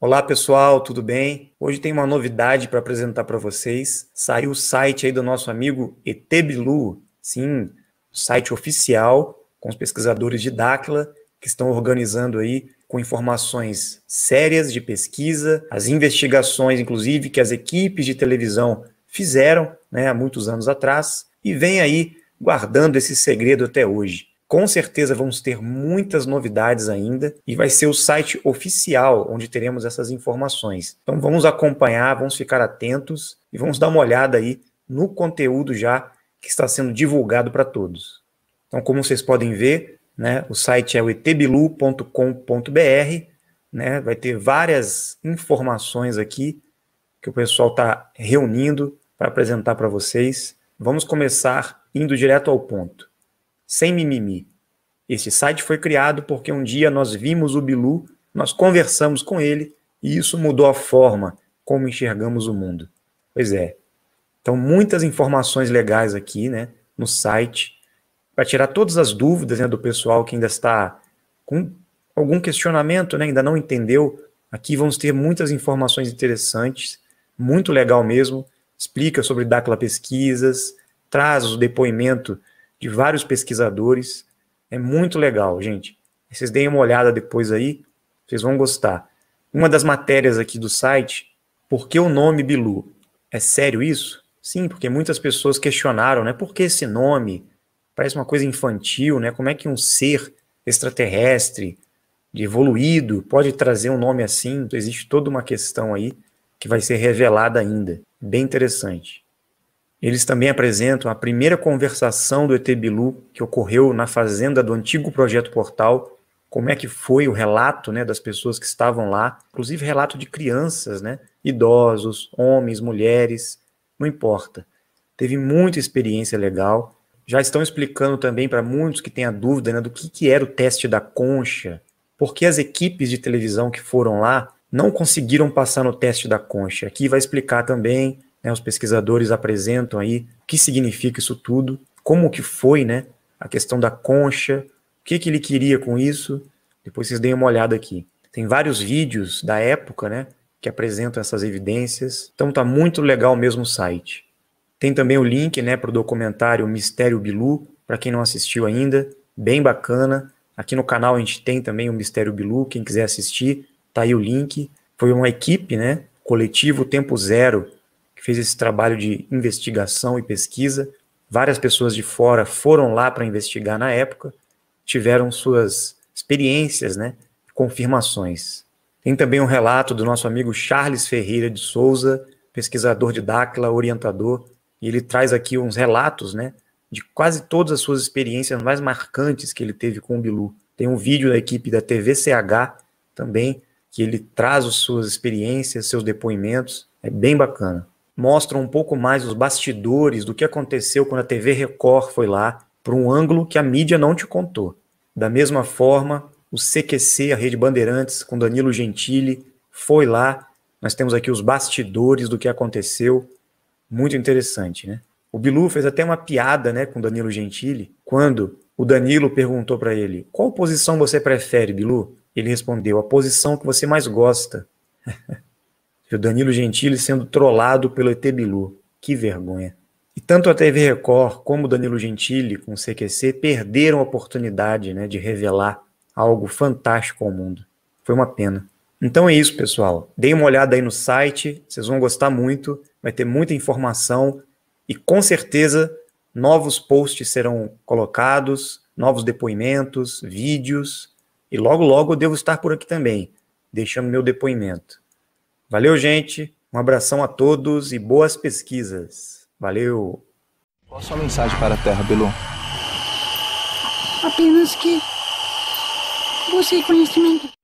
Olá pessoal, tudo bem? Hoje tem uma novidade para apresentar para vocês. Saiu o site aí do nosso amigo Etebilu, sim, site oficial com os pesquisadores de Dakla que estão organizando aí com informações sérias de pesquisa, as investigações, inclusive, que as equipes de televisão fizeram né, há muitos anos atrás, e vem aí guardando esse segredo até hoje. Com certeza vamos ter muitas novidades ainda e vai ser o site oficial onde teremos essas informações. Então vamos acompanhar, vamos ficar atentos e vamos dar uma olhada aí no conteúdo já que está sendo divulgado para todos. Então, como vocês podem ver, né, o site é o etbilu.com.br, né, vai ter várias informações aqui que o pessoal está reunindo para apresentar para vocês. Vamos começar indo direto ao ponto sem mimimi. Este site foi criado porque um dia nós vimos o Bilu, nós conversamos com ele e isso mudou a forma como enxergamos o mundo. Pois é. Então, muitas informações legais aqui, né, no site, para tirar todas as dúvidas né, do pessoal que ainda está com algum questionamento, né, ainda não entendeu. Aqui vamos ter muitas informações interessantes, muito legal mesmo. Explica sobre Dacla Pesquisas, traz o depoimento de vários pesquisadores. É muito legal, gente. Vocês deem uma olhada depois aí, vocês vão gostar. Uma das matérias aqui do site, por que o nome Bilu? É sério isso? Sim, porque muitas pessoas questionaram, né? Por que esse nome? Parece uma coisa infantil, né? Como é que um ser extraterrestre, evoluído, pode trazer um nome assim? Então, existe toda uma questão aí que vai ser revelada ainda. Bem interessante. Eles também apresentam a primeira conversação do ET Bilu, que ocorreu na fazenda do antigo Projeto Portal, como é que foi o relato né, das pessoas que estavam lá, inclusive relato de crianças, né, idosos, homens, mulheres, não importa. Teve muita experiência legal. Já estão explicando também para muitos que têm a dúvida né, do que, que era o teste da concha, porque as equipes de televisão que foram lá não conseguiram passar no teste da concha. Aqui vai explicar também né? Os pesquisadores apresentam aí o que significa isso tudo, como que foi né, a questão da concha, o que, que ele queria com isso. Depois vocês deem uma olhada aqui. Tem vários vídeos da época né, que apresentam essas evidências. Então tá muito legal mesmo o site. Tem também o link né, para o documentário Mistério Bilu, para quem não assistiu ainda, bem bacana. Aqui no canal a gente tem também o Mistério Bilu, quem quiser assistir, tá aí o link. Foi uma equipe, né, coletivo Tempo Zero, que fez esse trabalho de investigação e pesquisa. Várias pessoas de fora foram lá para investigar na época, tiveram suas experiências, né, confirmações. Tem também um relato do nosso amigo Charles Ferreira de Souza, pesquisador de Dakla, orientador, e ele traz aqui uns relatos, né, de quase todas as suas experiências mais marcantes que ele teve com o Bilu. Tem um vídeo da equipe da TVCH também, que ele traz as suas experiências, seus depoimentos, é bem bacana mostram um pouco mais os bastidores do que aconteceu quando a TV Record foi lá, para um ângulo que a mídia não te contou. Da mesma forma, o CQC, a Rede Bandeirantes, com Danilo Gentili, foi lá. Nós temos aqui os bastidores do que aconteceu. Muito interessante, né? O Bilu fez até uma piada né, com Danilo Gentili, quando o Danilo perguntou para ele: qual posição você prefere, Bilu? Ele respondeu: a posição que você mais gosta. E o Danilo Gentili sendo trollado pelo ET Bilu. Que vergonha. E tanto a TV Record como o Danilo Gentili com o CQC perderam a oportunidade né, de revelar algo fantástico ao mundo. Foi uma pena. Então é isso, pessoal. Deem uma olhada aí no site, vocês vão gostar muito, vai ter muita informação e com certeza novos posts serão colocados, novos depoimentos, vídeos e logo logo eu devo estar por aqui também, deixando meu depoimento. Valeu, gente. Um abração a todos e boas pesquisas. Valeu. Qual a sua mensagem para a Terra, Belo? Apenas que você é conhecimento.